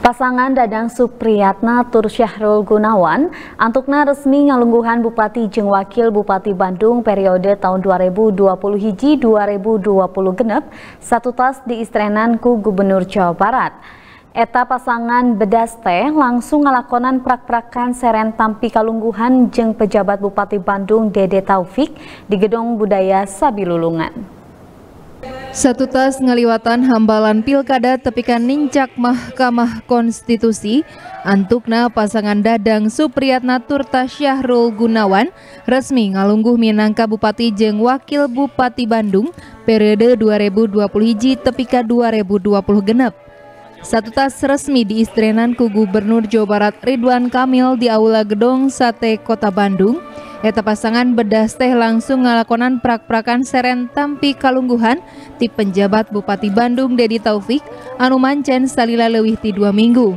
Pasangan Dadang Supriyatna Tur Syahrul Gunawan antukna resmi ngalungguhan Bupati jeung Wakil Bupati Bandung periode tahun 2020 hiji 2020 genep satu tas di istrenan ku Gubernur Jawa Barat. Eta pasangan bedas teh langsung ngalakonan prak-prakan seren tampi kalungguhan jeng pejabat Bupati Bandung Dede Taufik di Gedung Budaya Sabilulungan. Satu tas ngaliwatan hambalan pilkada tepikan nincak Mahkamah Konstitusi, antukna pasangan Dadang Supriyatna Turta Syahrul Gunawan resmi ngalungguh minangka Bupati jeng Wakil Bupati Bandung periode 2020 hiji tepika 2020 genep. Satu tas resmi diistrenan ku Gubernur Jawa Barat Ridwan Kamil di Aula Gedong Sate Kota Bandung, Eta pasangan bedas teh langsung ngalakonan prak-prakan seren tampi kalungguhan di penjabat Bupati Bandung Dedi Taufik anu mancen salila lewih ti dua minggu.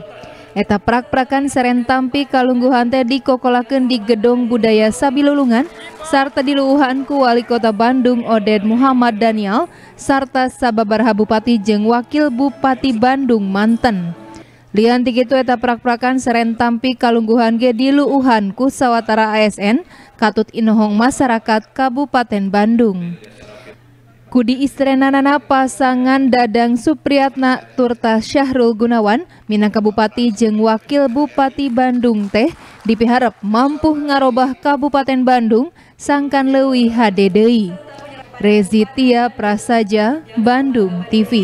Eta prak-prakan seren tampi kalungguhan teh dikokolaken di Gedung Budaya Sabilulungan sarta di Luuhan Wali Kota Bandung Oded Muhammad Daniel sarta sababarha Bupati jeng Wakil Bupati Bandung Manten. Lianti itu eta prak-prakan serentampi kalungguhan ge di Luuhan ku sawatara ASN katut inohong masyarakat Kabupaten Bandung. Kudi istrenanana pasangan Dadang Supriyatna Turta Syahrul Gunawan, minang Kabupati jeng Wakil Bupati Bandung teh dipiharap mampu ngarobah Kabupaten Bandung sangkan lewi HDDI. Rezitia Prasaja, Bandung TV.